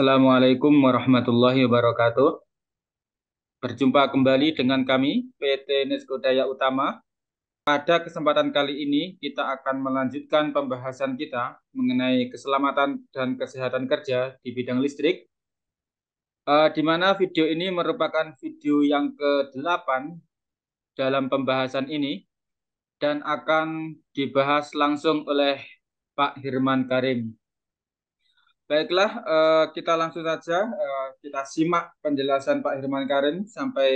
Assalamualaikum warahmatullahi wabarakatuh. Berjumpa kembali dengan kami, PT Daya Utama. Pada kesempatan kali ini, kita akan melanjutkan pembahasan kita mengenai keselamatan dan kesehatan kerja di bidang listrik. Uh, di mana video ini merupakan video yang ke-8 dalam pembahasan ini dan akan dibahas langsung oleh Pak Hirman Karim. Baiklah, eh, kita langsung saja eh, kita simak penjelasan Pak Herman Karim sampai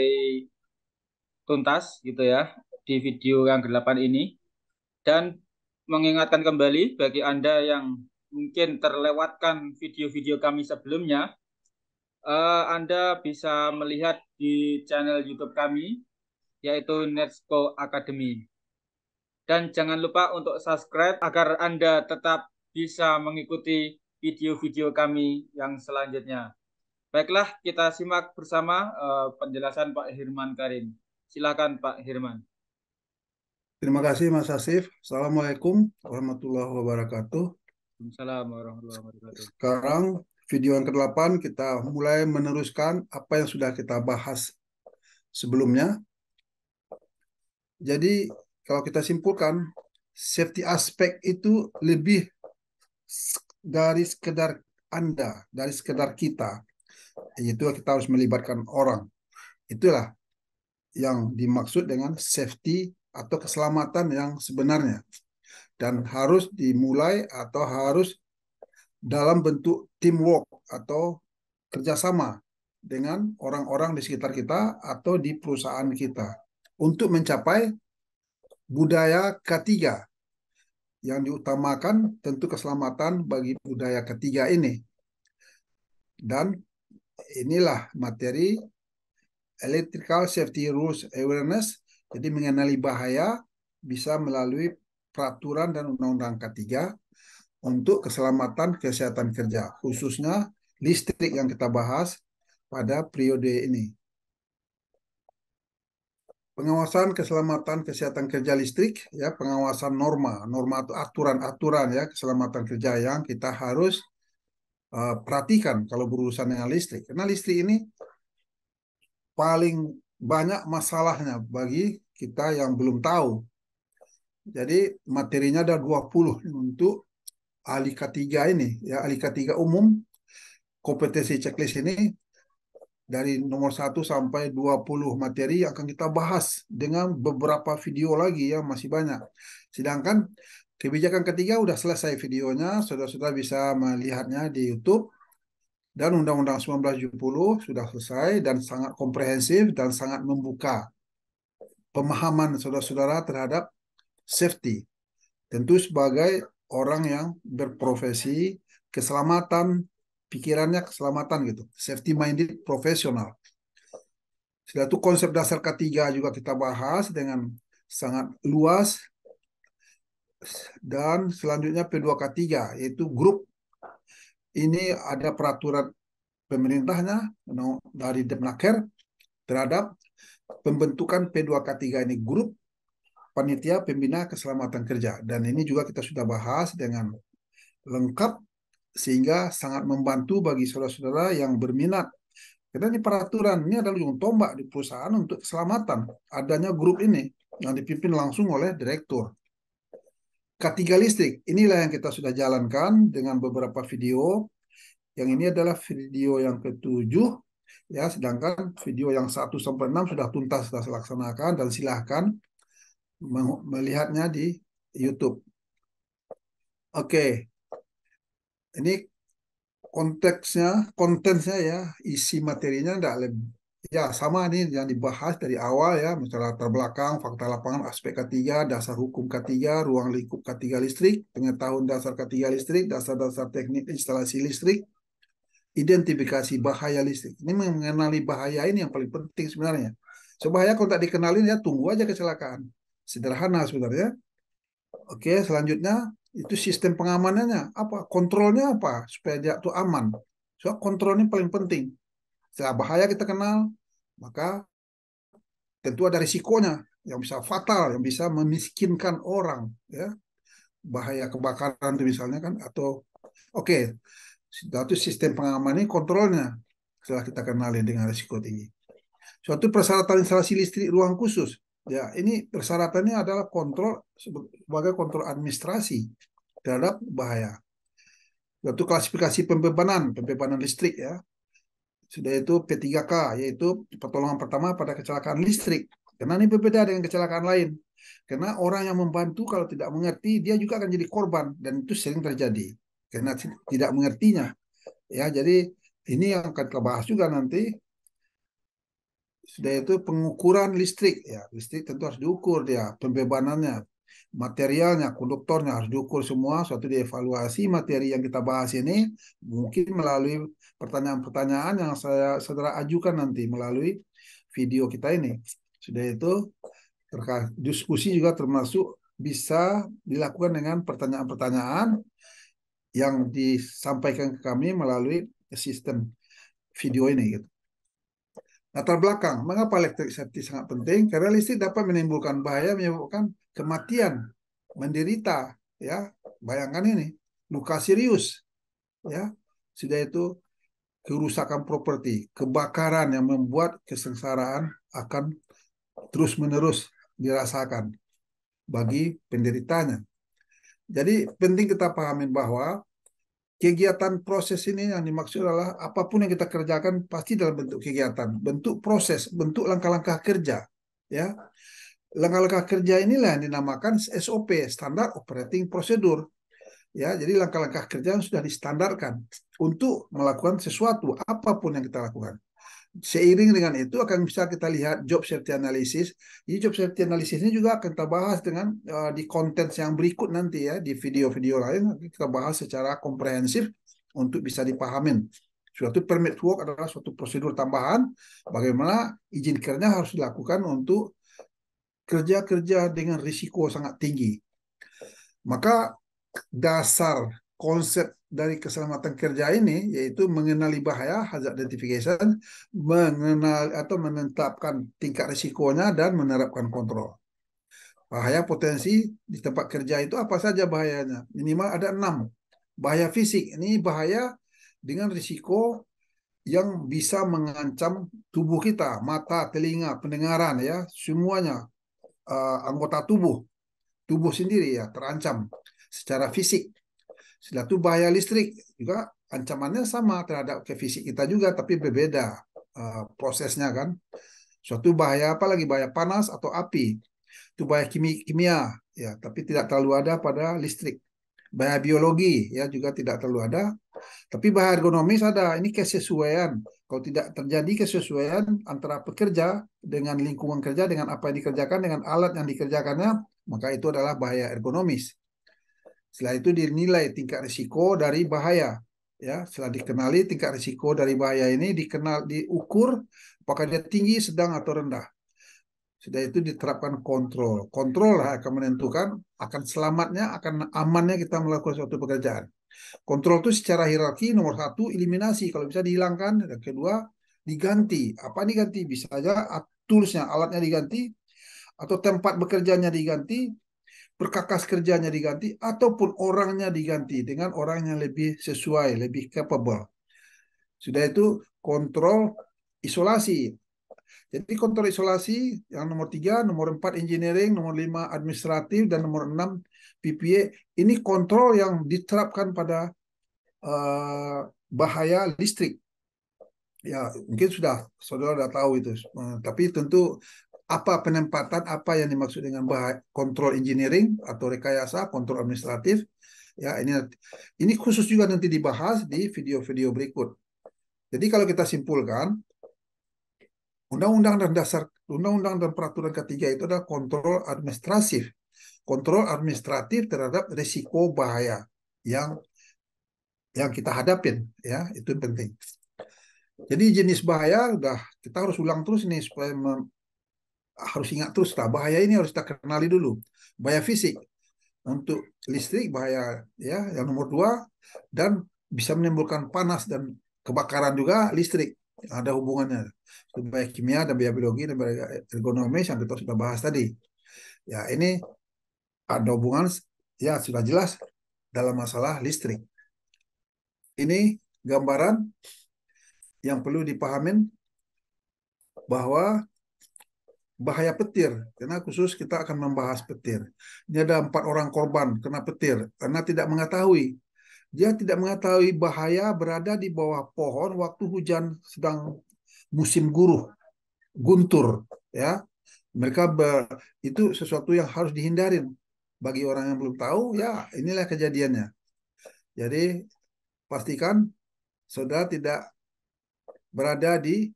tuntas gitu ya di video yang ke-8 ini. Dan mengingatkan kembali bagi Anda yang mungkin terlewatkan video-video kami sebelumnya, eh, Anda bisa melihat di channel YouTube kami, yaitu Netsco Academy. Dan jangan lupa untuk subscribe agar Anda tetap bisa mengikuti video-video kami yang selanjutnya. Baiklah, kita simak bersama uh, penjelasan Pak Hirman Karim. Silakan Pak Hirman. Terima kasih Mas Asif. Assalamualaikum warahmatullahi wabarakatuh. Assalamualaikum warahmatullahi wabarakatuh. Sekarang video yang ke-8 kita mulai meneruskan apa yang sudah kita bahas sebelumnya. Jadi kalau kita simpulkan, safety aspect itu lebih dari sekedar Anda, dari sekedar hmm. kita. Yaitu kita harus melibatkan orang. Itulah yang dimaksud dengan safety atau keselamatan yang sebenarnya. Dan harus dimulai atau harus dalam bentuk teamwork atau kerjasama dengan orang-orang di sekitar kita atau di perusahaan kita untuk mencapai budaya ketiga yang diutamakan tentu keselamatan bagi budaya ketiga ini. Dan inilah materi Electrical Safety Rules Awareness, jadi mengenali bahaya bisa melalui peraturan dan undang-undang ketiga untuk keselamatan kesehatan kerja, khususnya listrik yang kita bahas pada periode ini pengawasan keselamatan kesehatan kerja listrik ya pengawasan norma norma aturan-aturan ya keselamatan kerja yang kita harus uh, perhatikan kalau berurusan dengan listrik karena listrik ini paling banyak masalahnya bagi kita yang belum tahu jadi materinya ada 20 untuk ahli tiga ini ya ahli tiga umum kompetensi checklist ini dari nomor 1 sampai 20 materi yang akan kita bahas dengan beberapa video lagi yang masih banyak. Sedangkan kebijakan ketiga sudah selesai videonya, saudara-saudara bisa melihatnya di YouTube. Dan Undang-Undang 1970 sudah selesai dan sangat komprehensif dan sangat membuka pemahaman saudara-saudara terhadap safety. Tentu sebagai orang yang berprofesi keselamatan pikirannya keselamatan gitu. Safety minded profesional. Setelah itu konsep dasar ketiga juga kita bahas dengan sangat luas. Dan selanjutnya P2K3 yaitu grup. Ini ada peraturan pemerintahnya dari Depnaker terhadap pembentukan P2K3 ini grup panitia pembina keselamatan kerja dan ini juga kita sudah bahas dengan lengkap sehingga sangat membantu bagi saudara-saudara yang berminat. Karena ini peraturan ini adalah ujung tombak di perusahaan untuk keselamatan adanya grup ini yang dipimpin langsung oleh direktur. Ketiga listrik, inilah yang kita sudah jalankan dengan beberapa video. Yang ini adalah video yang ketujuh, ya. Sedangkan video yang 1 sampai 6 sudah tuntas sudah dilaksanakan dan silahkan melihatnya di YouTube. Oke, okay ini konteksnya, kontennya ya, isi materinya tidak lebih ya sama nih yang dibahas dari awal ya, misalnya latar belakang, fakta lapangan, aspek ketiga, dasar hukum ketiga, ruang lingkup ketiga listrik, pengetahuan dasar ketiga listrik, dasar-dasar teknik instalasi listrik, identifikasi bahaya listrik. Ini mengenali bahaya ini yang paling penting sebenarnya. So bahaya kalau tak dikenalin ya tunggu aja kecelakaan. Sederhana sebenarnya. Oke, selanjutnya itu sistem pengamanannya apa kontrolnya apa supaya dia tuh aman so kontrol ini paling penting setelah bahaya kita kenal maka tentu ada risikonya yang bisa fatal yang bisa memiskinkan orang ya bahaya kebakaran itu misalnya kan atau oke okay, itu sistem pengaman ini kontrolnya setelah kita kenali dengan risiko tinggi suatu persyaratan instalasi listrik ruang khusus Ya, ini persyaratannya adalah kontrol sebagai kontrol administrasi terhadap bahaya. Yaitu klasifikasi pembebanan, pembebanan listrik ya. Sudah itu P3K, yaitu pertolongan pertama pada kecelakaan listrik. Karena ini berbeda dengan kecelakaan lain. Karena orang yang membantu kalau tidak mengerti, dia juga akan jadi korban. Dan itu sering terjadi. Karena tidak mengertinya. Ya, jadi ini yang akan kita bahas juga nanti sudah itu pengukuran listrik ya listrik tentu harus diukur dia pembebanannya materialnya konduktornya harus diukur semua suatu dievaluasi materi yang kita bahas ini mungkin melalui pertanyaan-pertanyaan yang saya saudara ajukan nanti melalui video kita ini sudah itu diskusi juga termasuk bisa dilakukan dengan pertanyaan-pertanyaan yang disampaikan ke kami melalui sistem video ini gitu. Latar belakang, mengapa elektrik safety sangat penting? Karena listrik dapat menimbulkan bahaya menyebabkan kematian, menderita, ya. Bayangkan ini, luka serius, ya. Sudah itu kerusakan properti, kebakaran yang membuat kesengsaraan akan terus-menerus dirasakan bagi penderitanya. Jadi penting kita pahamin bahwa kegiatan proses ini yang dimaksud adalah apapun yang kita kerjakan pasti dalam bentuk kegiatan, bentuk proses, bentuk langkah-langkah kerja, ya. Langkah-langkah kerja inilah yang dinamakan SOP, standar operating procedure. Ya, jadi langkah-langkah kerja yang sudah distandarkan untuk melakukan sesuatu apapun yang kita lakukan seiring dengan itu akan bisa kita lihat job safety analysis. Jadi job safety analysis ini juga akan kita bahas dengan uh, di konten yang berikut nanti ya di video-video lain kita bahas secara komprehensif untuk bisa dipahamin. Suatu permit work adalah suatu prosedur tambahan bagaimana izin kerjanya harus dilakukan untuk kerja-kerja dengan risiko sangat tinggi. Maka dasar konsep dari keselamatan kerja ini yaitu mengenali bahaya hazard identification, mengenal atau menetapkan tingkat risikonya dan menerapkan kontrol. Bahaya potensi di tempat kerja itu apa saja bahayanya? Minimal ada enam. Bahaya fisik ini bahaya dengan risiko yang bisa mengancam tubuh kita, mata, telinga, pendengaran ya, semuanya uh, anggota tubuh, tubuh sendiri ya terancam secara fisik setelah itu bahaya listrik juga ancamannya sama terhadap ke fisik kita juga, tapi berbeda uh, prosesnya kan. Suatu bahaya apa lagi bahaya panas atau api, itu bahaya kimia ya, tapi tidak terlalu ada pada listrik. Bahaya biologi ya juga tidak terlalu ada, tapi bahaya ergonomis ada. Ini kesesuaian. Kalau tidak terjadi kesesuaian antara pekerja dengan lingkungan kerja dengan apa yang dikerjakan dengan alat yang dikerjakannya, maka itu adalah bahaya ergonomis. Setelah itu dinilai tingkat risiko dari bahaya. Ya, setelah dikenali tingkat risiko dari bahaya ini dikenal diukur apakah dia tinggi, sedang atau rendah. Setelah itu diterapkan kontrol. Kontrol lah akan menentukan akan selamatnya, akan amannya kita melakukan suatu pekerjaan. Kontrol itu secara hierarki nomor satu eliminasi kalau bisa dihilangkan, dan kedua diganti. Apa diganti? Bisa aja toolsnya, alatnya diganti, atau tempat bekerjanya diganti, perkakas kerjanya diganti ataupun orangnya diganti dengan orang yang lebih sesuai, lebih capable. Sudah itu kontrol isolasi. Jadi kontrol isolasi yang nomor tiga, nomor empat engineering, nomor lima administratif, dan nomor enam PPA. Ini kontrol yang diterapkan pada uh, bahaya listrik. Ya, mungkin sudah saudara sudah tahu itu. Eh, tapi tentu apa penempatan apa yang dimaksud dengan bahaya, kontrol engineering atau rekayasa kontrol administratif ya ini ini khusus juga nanti dibahas di video-video berikut. Jadi kalau kita simpulkan undang-undang dan dasar undang-undang dan peraturan ketiga itu adalah kontrol administratif. Kontrol administratif terhadap risiko bahaya yang yang kita hadapin ya, itu penting. Jadi jenis bahaya udah kita harus ulang terus nih supaya harus ingat terus lah bahaya ini harus kita kenali dulu bahaya fisik untuk listrik bahaya ya yang nomor dua dan bisa menimbulkan panas dan kebakaran juga listrik ada hubungannya bahaya kimia dan bahaya biologi dan bahaya ergonomis yang kita sudah bahas tadi ya ini ada hubungan ya sudah jelas dalam masalah listrik ini gambaran yang perlu dipahamin bahwa bahaya petir karena khusus kita akan membahas petir ini ada empat orang korban kena petir karena tidak mengetahui dia tidak mengetahui bahaya berada di bawah pohon waktu hujan sedang musim guruh guntur ya mereka ber, itu sesuatu yang harus dihindarin bagi orang yang belum tahu ya inilah kejadiannya jadi pastikan saudara tidak berada di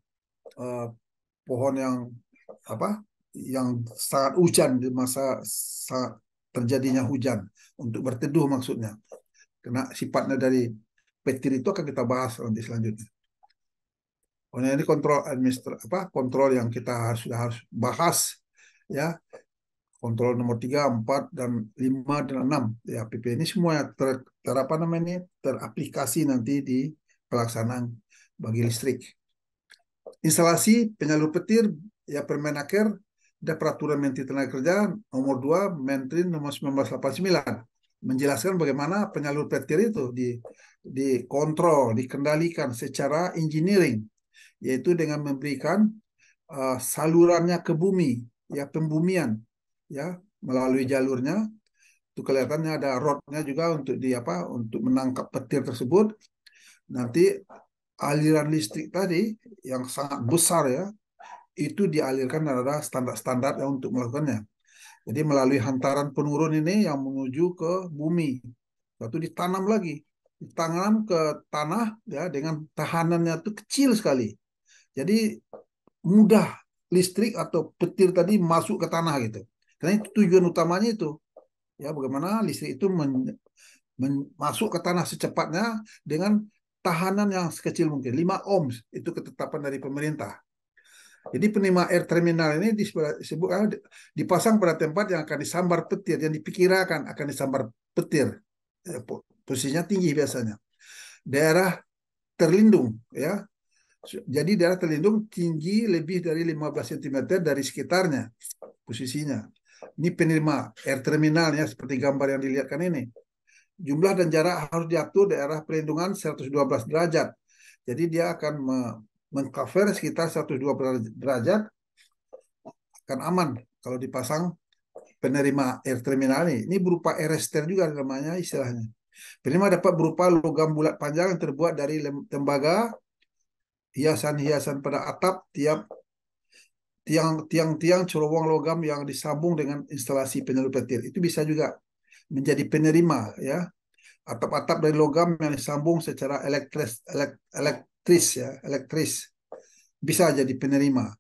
uh, pohon yang apa yang sangat hujan di masa saat terjadinya hujan untuk berteduh maksudnya. Kena sifatnya dari petir itu akan kita bahas nanti selanjutnya. Oh, nah, ini kontrol administer apa kontrol yang kita harus sudah harus bahas ya kontrol nomor 3, 4 dan 5 dan 6 ya PP ini semua ter, ter apa namanya teraplikasi nanti di pelaksanaan bagi listrik. Instalasi penyalur petir ya Permenaker dan Peraturan Menteri Tenaga Kerja nomor 2 Menteri nomor 1989 menjelaskan bagaimana penyalur petir itu di dikontrol, dikendalikan secara engineering yaitu dengan memberikan uh, salurannya ke bumi, ya pembumian ya melalui jalurnya itu kelihatannya ada rodnya juga untuk di apa untuk menangkap petir tersebut nanti aliran listrik tadi yang sangat besar ya itu dialirkan ada standar-standar yang untuk melakukannya. Jadi melalui hantaran penurun ini yang menuju ke bumi, lalu ditanam lagi, ditanam ke tanah ya dengan tahanannya itu kecil sekali. Jadi mudah listrik atau petir tadi masuk ke tanah gitu. Karena itu tujuan utamanya itu ya bagaimana listrik itu men, men, masuk ke tanah secepatnya dengan tahanan yang sekecil mungkin 5 ohms itu ketetapan dari pemerintah jadi penerima air terminal ini disebut ah, dipasang pada tempat yang akan disambar petir, yang dipikirkan akan disambar petir. Ya, posisinya tinggi biasanya. Daerah terlindung ya. Jadi daerah terlindung tinggi lebih dari 15 cm dari sekitarnya posisinya. Ini penerima air terminalnya seperti gambar yang dilihatkan ini. Jumlah dan jarak harus diatur daerah perlindungan 112 derajat. Jadi dia akan mengcover sekitar dua derajat akan aman kalau dipasang penerima air terminal ini. Ini berupa air rester juga namanya istilahnya. Penerima dapat berupa logam bulat panjang yang terbuat dari tembaga, hiasan-hiasan pada atap tiap tiang-tiang cerowong logam yang disambung dengan instalasi penyalur petir. Itu bisa juga menjadi penerima ya. Atap-atap dari logam yang disambung secara elektris, elekt, elektris ya, elektris bisa jadi penerima.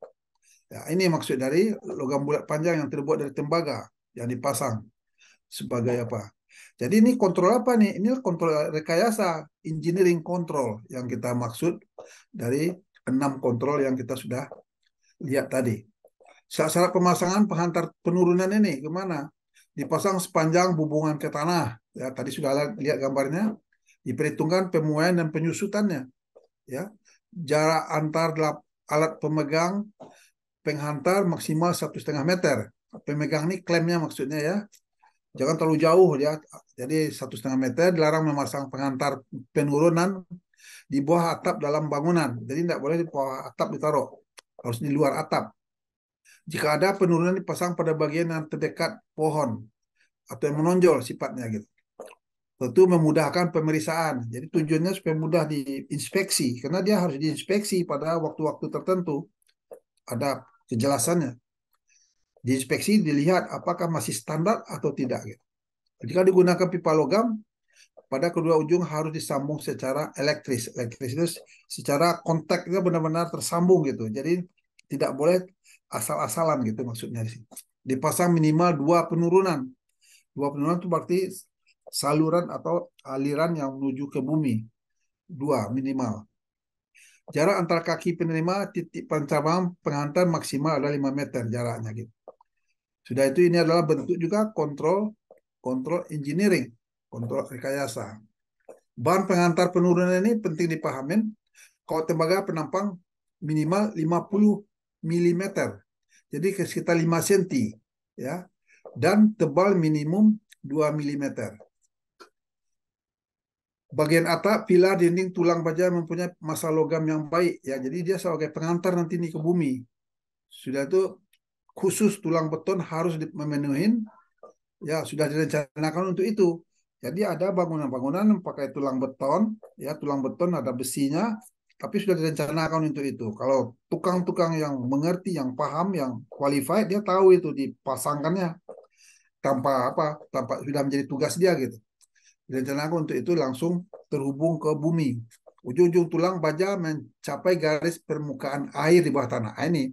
Ya, ini maksud dari logam bulat panjang yang terbuat dari tembaga yang dipasang sebagai apa? Jadi ini kontrol apa nih? Ini kontrol rekayasa, engineering control yang kita maksud dari enam kontrol yang kita sudah lihat tadi. Syarat-syarat pemasangan penghantar penurunan ini gimana? Dipasang sepanjang hubungan ke tanah. Ya, tadi sudah lihat gambarnya. Diperhitungkan pemuaian dan penyusutannya ya jarak antar alat pemegang penghantar maksimal satu setengah meter pemegang ini klaimnya maksudnya ya jangan terlalu jauh ya jadi satu setengah meter dilarang memasang penghantar penurunan di bawah atap dalam bangunan jadi tidak boleh di bawah atap ditaruh harus di luar atap jika ada penurunan dipasang pada bagian yang terdekat pohon atau yang menonjol sifatnya gitu tentu memudahkan pemeriksaan. Jadi tujuannya supaya mudah diinspeksi karena dia harus diinspeksi pada waktu-waktu tertentu. Ada kejelasannya. Diinspeksi dilihat apakah masih standar atau tidak gitu. Jika digunakan pipa logam pada kedua ujung harus disambung secara elektris. Elektris itu secara kontaknya benar-benar tersambung gitu. Jadi tidak boleh asal-asalan gitu maksudnya sih. Dipasang minimal dua penurunan. Dua penurunan itu berarti saluran atau aliran yang menuju ke bumi. Dua minimal. Jarak antara kaki penerima titik pencabang pengantar maksimal adalah 5 meter jaraknya gitu. Sudah itu ini adalah bentuk juga kontrol kontrol engineering, kontrol rekayasa. Bahan pengantar penurunan ini penting dipahamin. Kalau tembaga penampang minimal 50 mm. Jadi sekitar 5 cm ya. Dan tebal minimum 2 mm. Bagian atap, pilar, dinding, tulang baja mempunyai masa logam yang baik. Ya, jadi dia sebagai pengantar nanti ini ke bumi. Sudah itu khusus tulang beton harus memenuhi. Ya, sudah direncanakan untuk itu. Jadi ada bangunan-bangunan pakai tulang beton, ya tulang beton ada besinya, tapi sudah direncanakan untuk itu. Kalau tukang-tukang yang mengerti, yang paham, yang qualified, dia tahu itu dipasangkannya tanpa apa, tanpa sudah menjadi tugas dia gitu dan tenaga untuk itu langsung terhubung ke bumi. Ujung-ujung tulang baja mencapai garis permukaan air di bawah tanah. Ah, ini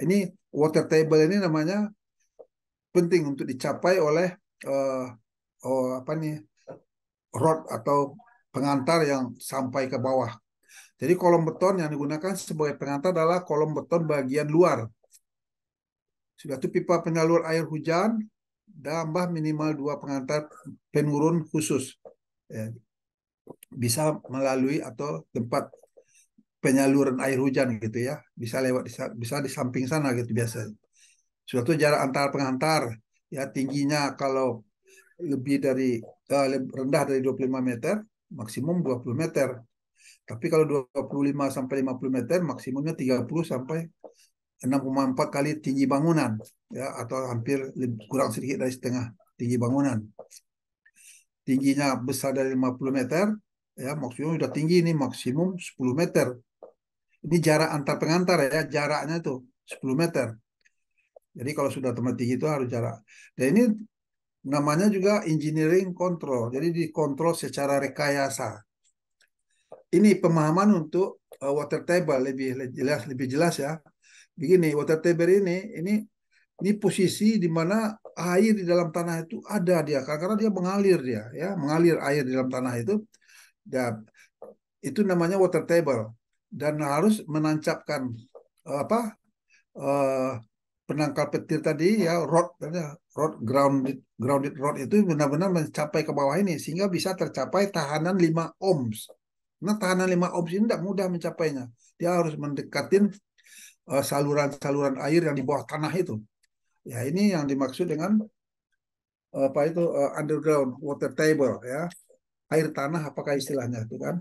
ini water table ini namanya penting untuk dicapai oleh uh, oh, apa nih rod atau pengantar yang sampai ke bawah. Jadi kolom beton yang digunakan sebagai pengantar adalah kolom beton bagian luar. Sudah itu pipa penyalur air hujan tambah minimal dua pengantar penurun khusus ya, bisa melalui atau tempat penyaluran air hujan gitu ya bisa lewat bisa di samping sana gitu biasa suatu jarak antar pengantar ya tingginya kalau lebih dari uh, rendah dari 25 meter maksimum 20 meter tapi kalau 25 sampai 50 meter maksimumnya 30 sampai 6,4 kali tinggi bangunan ya atau hampir kurang sedikit dari setengah tinggi bangunan. Tingginya besar dari 50 meter, ya maksimum sudah tinggi ini maksimum 10 meter. Ini jarak antar pengantar ya, jaraknya itu 10 meter. Jadi kalau sudah tempat tinggi itu harus jarak. Dan ini namanya juga engineering control. Jadi dikontrol secara rekayasa. Ini pemahaman untuk uh, water table lebih jelas lebih jelas ya begini water table ini ini ini posisi di mana air di dalam tanah itu ada dia karena dia mengalir dia ya mengalir air di dalam tanah itu ya, itu namanya water table dan harus menancapkan apa eh, penangkal petir tadi ya rod rod grounded grounded rod itu benar-benar mencapai ke bawah ini sehingga bisa tercapai tahanan 5 ohms. Nah, tahanan 5 ohms ini tidak mudah mencapainya. Dia harus mendekatin Eh, saluran-saluran air yang di bawah tanah itu. Ya, ini yang dimaksud dengan apa itu eh, underground water table ya. Air tanah apakah istilahnya itu kan?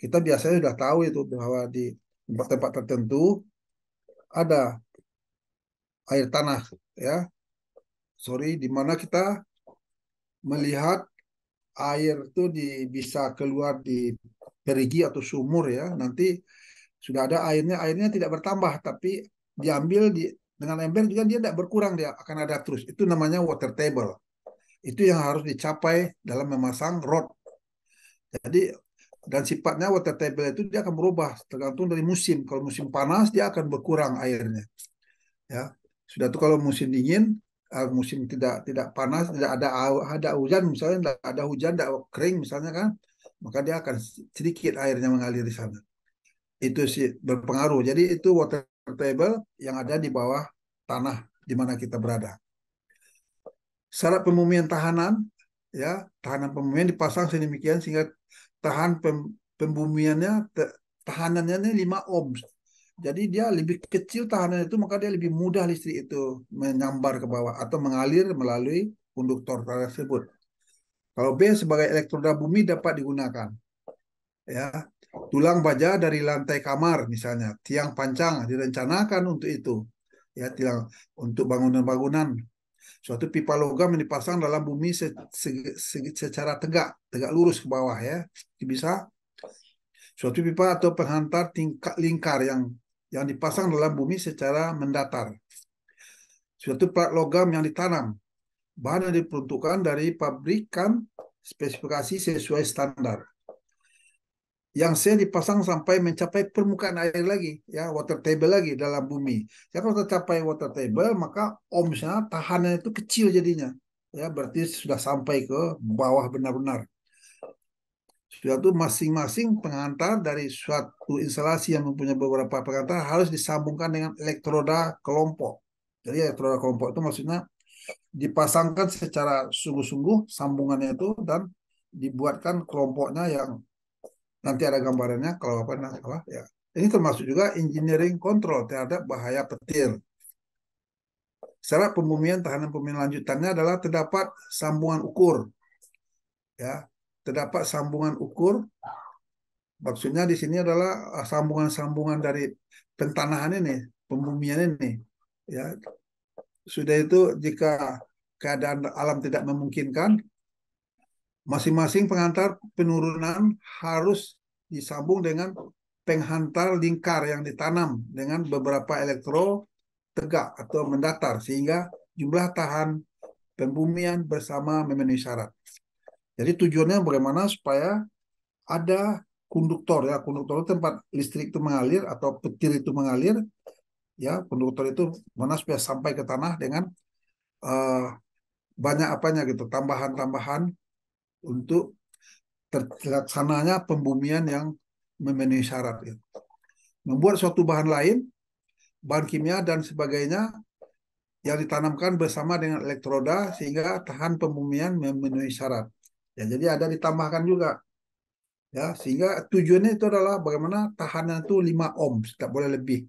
Kita biasanya sudah tahu itu bahwa di tempat-tempat tertentu ada air tanah ya. Sorry, di mana kita melihat air itu di, bisa keluar di perigi atau sumur ya. Nanti sudah ada airnya airnya tidak bertambah tapi diambil di, dengan ember juga dia tidak berkurang dia akan ada terus itu namanya water table itu yang harus dicapai dalam memasang rod jadi dan sifatnya water table itu dia akan berubah tergantung dari musim kalau musim panas dia akan berkurang airnya ya sudah tuh kalau musim dingin eh, musim tidak tidak panas tidak ada ada hujan misalnya tidak ada hujan tidak kering misalnya kan maka dia akan sedikit airnya mengalir di sana itu sih berpengaruh. Jadi itu water table yang ada di bawah tanah di mana kita berada. Syarat pemumian tahanan ya, tahanan pemumian dipasang sedemikian sehingga tahan pem, pembumiannya tahanannya ini 5 ohms. Jadi dia lebih kecil tahanan itu maka dia lebih mudah listrik itu menyambar ke bawah atau mengalir melalui konduktor tersebut. Kalau B sebagai elektroda bumi dapat digunakan. Ya, Tulang baja dari lantai kamar misalnya, tiang pancang direncanakan untuk itu. Ya, tiang untuk bangunan-bangunan. Suatu pipa logam yang dipasang dalam bumi se se se secara tegak, tegak lurus ke bawah ya. Bisa suatu pipa atau penghantar tingkat lingkar yang yang dipasang dalam bumi secara mendatar. Suatu plat logam yang ditanam. Bahan yang diperuntukkan dari pabrikan spesifikasi sesuai standar yang saya dipasang sampai mencapai permukaan air lagi ya water table lagi dalam bumi. Ya kalau tercapai water table maka ohmsnya tahanan itu kecil jadinya ya berarti sudah sampai ke bawah benar-benar. Sudah itu masing-masing pengantar dari suatu instalasi yang mempunyai beberapa pengantar harus disambungkan dengan elektroda kelompok. Jadi elektroda kelompok itu maksudnya dipasangkan secara sungguh-sungguh sambungannya itu dan dibuatkan kelompoknya yang nanti ada gambarannya kalau apa nah, apa ya ini termasuk juga engineering control terhadap bahaya petir secara pembumian tahanan pembumian lanjutannya adalah terdapat sambungan ukur ya terdapat sambungan ukur maksudnya di sini adalah eh, sambungan-sambungan dari pentanahan ini pembumian ini ya sudah itu jika keadaan alam tidak memungkinkan Masing-masing pengantar penurunan harus disambung dengan penghantar lingkar yang ditanam dengan beberapa elektro tegak atau mendatar sehingga jumlah tahan pembumian bersama memenuhi syarat. Jadi tujuannya bagaimana supaya ada konduktor ya konduktor tempat listrik itu mengalir atau petir itu mengalir ya konduktor itu mana supaya sampai ke tanah dengan uh, banyak apanya gitu tambahan-tambahan untuk terlaksananya pembumian yang memenuhi syarat. itu, Membuat suatu bahan lain, bahan kimia dan sebagainya yang ditanamkan bersama dengan elektroda sehingga tahan pembumian memenuhi syarat. Ya, jadi ada ditambahkan juga. Ya, sehingga tujuannya itu adalah bagaimana tahanan itu 5 ohm, tidak boleh lebih.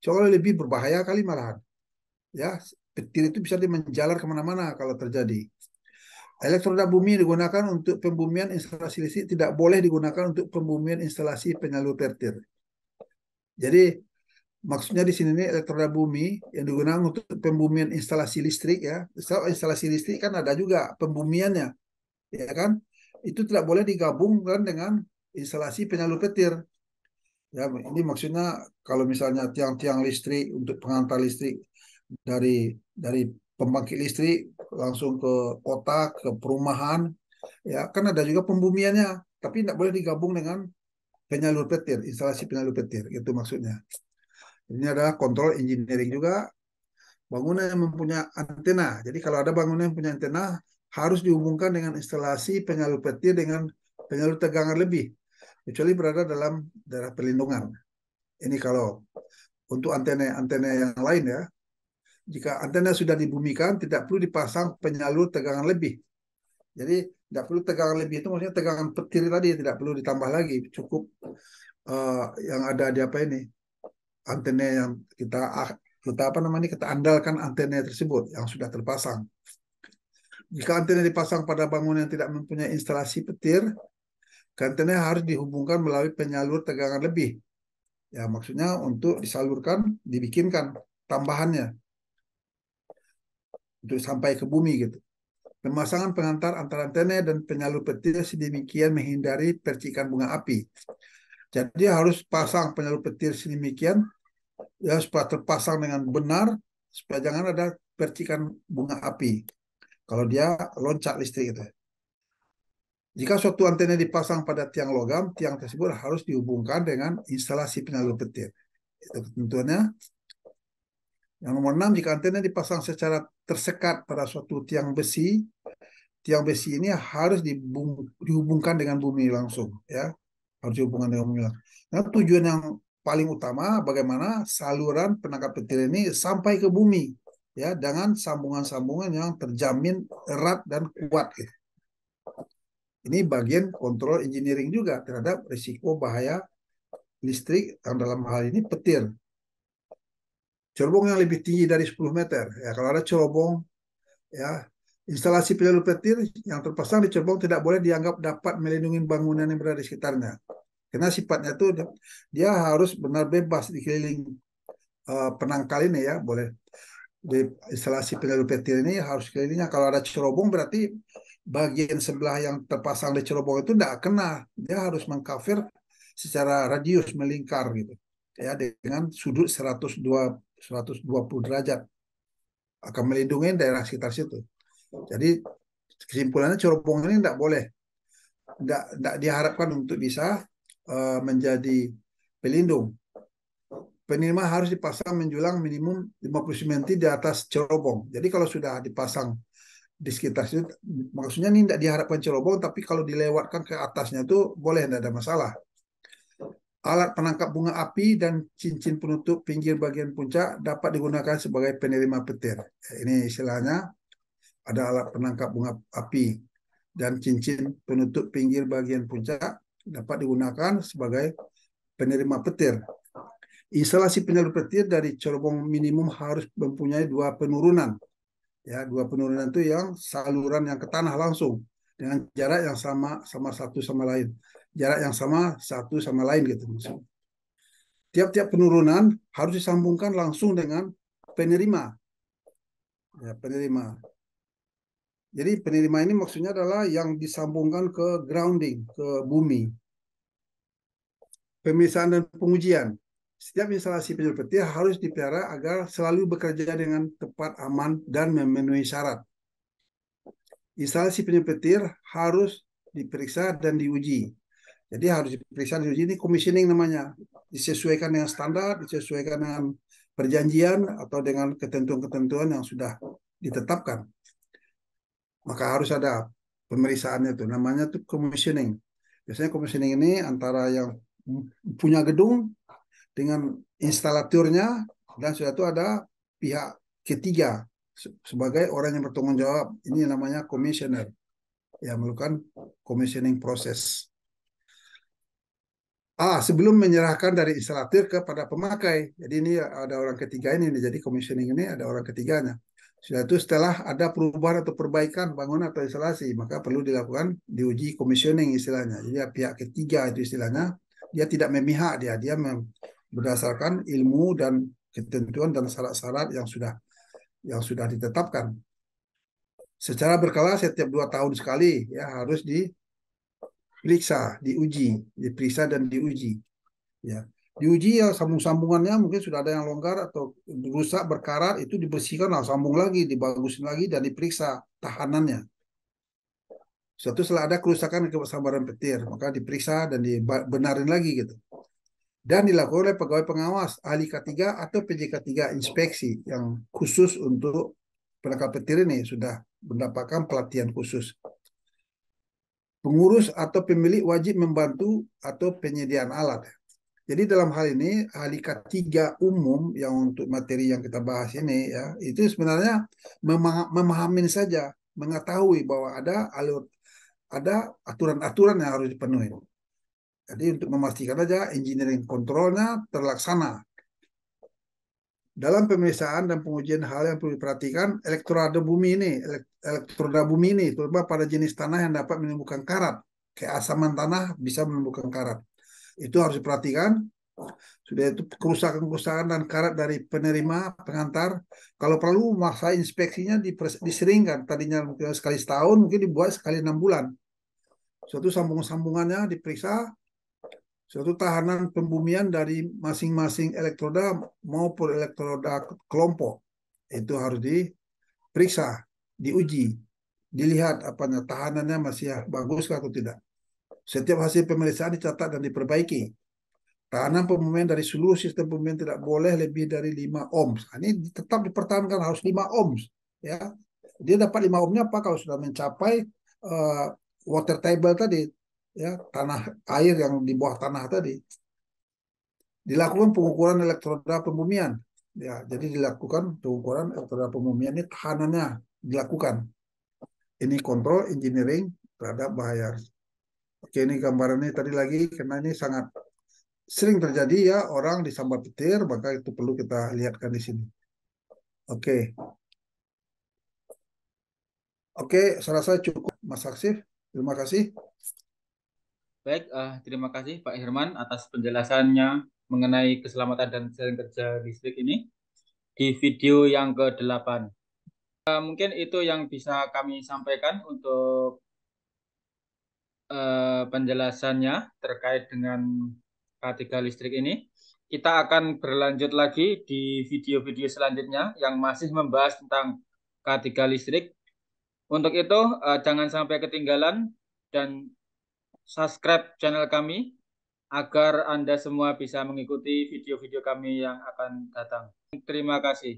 Soalnya lebih berbahaya kali malahan. Ya, petir itu bisa menjalar kemana-mana kalau terjadi. Elektroda bumi digunakan untuk pembumian instalasi listrik tidak boleh digunakan untuk pembumian instalasi penyalur pertir. Jadi maksudnya di sini ini elektroda bumi yang digunakan untuk pembumian instalasi listrik ya. Instalasi listrik kan ada juga pembumiannya. Ya kan? Itu tidak boleh digabungkan dengan instalasi penyalur petir. Ya, ini maksudnya kalau misalnya tiang-tiang listrik untuk pengantar listrik dari dari pembangkit listrik langsung ke kota, ke perumahan, ya kan ada juga pembumiannya, tapi tidak boleh digabung dengan penyalur petir, instalasi penyalur petir, itu maksudnya. Ini adalah kontrol engineering juga. Bangunan yang mempunyai antena. Jadi kalau ada bangunan yang punya antena, harus dihubungkan dengan instalasi penyalur petir dengan penyalur tegangan lebih, kecuali berada dalam daerah perlindungan. Ini kalau untuk antena-antena yang lain ya, jika antena sudah dibumikan, tidak perlu dipasang penyalur tegangan lebih. Jadi tidak perlu tegangan lebih itu maksudnya tegangan petir tadi tidak perlu ditambah lagi, cukup uh, yang ada di apa ini antena yang kita ah, kita apa namanya kita andalkan antena tersebut yang sudah terpasang. Jika antena dipasang pada bangunan yang tidak mempunyai instalasi petir, antena harus dihubungkan melalui penyalur tegangan lebih. Ya maksudnya untuk disalurkan, dibikinkan tambahannya untuk sampai ke bumi gitu. Pemasangan pengantar antara antena dan penyalur petir sedemikian menghindari percikan bunga api. Jadi harus pasang penyalur petir sedemikian ya supaya terpasang dengan benar supaya jangan ada percikan bunga api kalau dia loncat listrik itu. Jika suatu antena dipasang pada tiang logam, tiang tersebut harus dihubungkan dengan instalasi penyalur petir. Itu ketentuannya yang nomor enam, jika antena dipasang secara tersekat pada suatu tiang besi, tiang besi ini harus dihubungkan dengan bumi langsung, ya, harus dihubungkan dengan bumi langsung. Nah, tujuan yang paling utama bagaimana saluran penangkap petir ini sampai ke bumi, ya, dengan sambungan-sambungan yang terjamin erat dan kuat. Gitu. Ini bagian kontrol engineering juga terhadap risiko bahaya listrik yang dalam hal ini petir Cerobong yang lebih tinggi dari 10 meter. Ya, kalau ada cerobong, ya instalasi penyalur petir yang terpasang di cerobong tidak boleh dianggap dapat melindungi bangunan yang berada di sekitarnya. Karena sifatnya itu dia harus benar bebas dikeliling uh, eh, penangkal ini ya, boleh di instalasi penyalur petir ini harus kelilingnya. Kalau ada cerobong berarti bagian sebelah yang terpasang di cerobong itu tidak kena. Dia harus mengcover secara radius melingkar gitu. Ya dengan sudut 120 120 derajat akan melindungi daerah sekitar situ. Jadi kesimpulannya cerobong ini tidak boleh, tidak, tidak diharapkan untuk bisa uh, menjadi pelindung. Penerima harus dipasang menjulang minimum 50 cm di atas cerobong. Jadi kalau sudah dipasang di sekitar situ, maksudnya ini tidak diharapkan cerobong, tapi kalau dilewatkan ke atasnya itu boleh, tidak ada masalah alat penangkap bunga api dan cincin penutup pinggir bagian puncak dapat digunakan sebagai penerima petir. Ini istilahnya ada alat penangkap bunga api dan cincin penutup pinggir bagian puncak dapat digunakan sebagai penerima petir. Instalasi penerima petir dari cerobong minimum harus mempunyai dua penurunan. Ya, dua penurunan itu yang saluran yang ke tanah langsung dengan jarak yang sama sama satu sama lain jarak yang sama satu sama lain gitu maksudnya. Tiap-tiap penurunan harus disambungkan langsung dengan penerima. Ya, penerima. Jadi penerima ini maksudnya adalah yang disambungkan ke grounding, ke bumi. Pemisahan dan pengujian. Setiap instalasi penjual petir harus dipelihara agar selalu bekerja dengan tepat, aman, dan memenuhi syarat. Instalasi penjual petir harus diperiksa dan diuji. Jadi harus diperiksa uji ini commissioning namanya. Disesuaikan dengan standar, disesuaikan dengan perjanjian atau dengan ketentuan-ketentuan yang sudah ditetapkan. Maka harus ada pemeriksaannya itu namanya tuh commissioning. Biasanya commissioning ini antara yang punya gedung dengan instalaturnya dan sudah itu ada pihak ketiga sebagai orang yang bertanggung jawab. Ini namanya commissioner yang melakukan commissioning proses. Ah, sebelum menyerahkan dari instalator kepada pemakai. Jadi ini ada orang ketiga ini, jadi commissioning ini ada orang ketiganya. Sudah itu setelah ada perubahan atau perbaikan bangunan atau instalasi, maka perlu dilakukan diuji commissioning istilahnya. Jadi pihak ketiga itu istilahnya, dia tidak memihak dia, dia berdasarkan ilmu dan ketentuan dan syarat-syarat yang sudah yang sudah ditetapkan. Secara berkala setiap dua tahun sekali ya harus di periksa, diuji, diperiksa dan diuji. Ya, diuji ya sambung-sambungannya mungkin sudah ada yang longgar atau rusak berkarat itu dibersihkan lah sambung lagi, dibagusin lagi dan diperiksa tahanannya. Suatu setelah ada kerusakan kebesaran petir, maka diperiksa dan dibenarin lagi gitu. Dan dilakukan oleh pegawai pengawas, ahli K3 atau PJK3 inspeksi yang khusus untuk penangkap petir ini sudah mendapatkan pelatihan khusus Pengurus atau pemilik wajib membantu atau penyediaan alat. Jadi dalam hal ini k tiga umum yang untuk materi yang kita bahas ini ya itu sebenarnya memahami saja mengetahui bahwa ada alur ada aturan-aturan yang harus dipenuhi. Jadi untuk memastikan saja engineering kontrolnya terlaksana dalam pemeriksaan dan pengujian hal yang perlu diperhatikan elektroda bumi ini elektroda bumi ini terutama pada jenis tanah yang dapat menimbulkan karat kayak asaman tanah bisa menimbulkan karat itu harus diperhatikan sudah itu kerusakan-kerusakan dan karat dari penerima pengantar kalau perlu masa inspeksinya diseringkan tadinya mungkin sekali setahun mungkin dibuat sekali enam bulan suatu sambung-sambungannya diperiksa suatu tahanan pembumian dari masing-masing elektroda maupun elektroda kelompok itu harus diperiksa, diuji, dilihat apanya tahanannya masih bagus atau tidak. Setiap hasil pemeriksaan dicatat dan diperbaiki. Tahanan pembumian dari seluruh sistem pembumian tidak boleh lebih dari 5 ohms. Nah, ini tetap dipertahankan harus 5 ohms ya. Dia dapat 5 ohmnya apa kalau sudah mencapai uh, water table tadi ya tanah air yang di bawah tanah tadi dilakukan pengukuran elektroda pembumian ya jadi dilakukan pengukuran elektroda pembumian ini tahanannya dilakukan ini kontrol engineering terhadap bahaya oke ini gambarannya tadi lagi karena ini sangat sering terjadi ya orang disambar petir maka itu perlu kita lihatkan di sini oke oke saya rasa cukup mas Aksif terima kasih Baik, uh, terima kasih Pak Herman atas penjelasannya mengenai keselamatan dan kesehatan kerja listrik ini di video yang ke-8. Uh, eh, mungkin itu yang bisa kami sampaikan untuk uh, penjelasannya terkait dengan K3 listrik ini. Kita akan berlanjut lagi di video-video selanjutnya yang masih membahas tentang K3 listrik. Untuk itu, uh, jangan sampai ketinggalan dan subscribe channel kami agar Anda semua bisa mengikuti video-video kami yang akan datang. Terima kasih.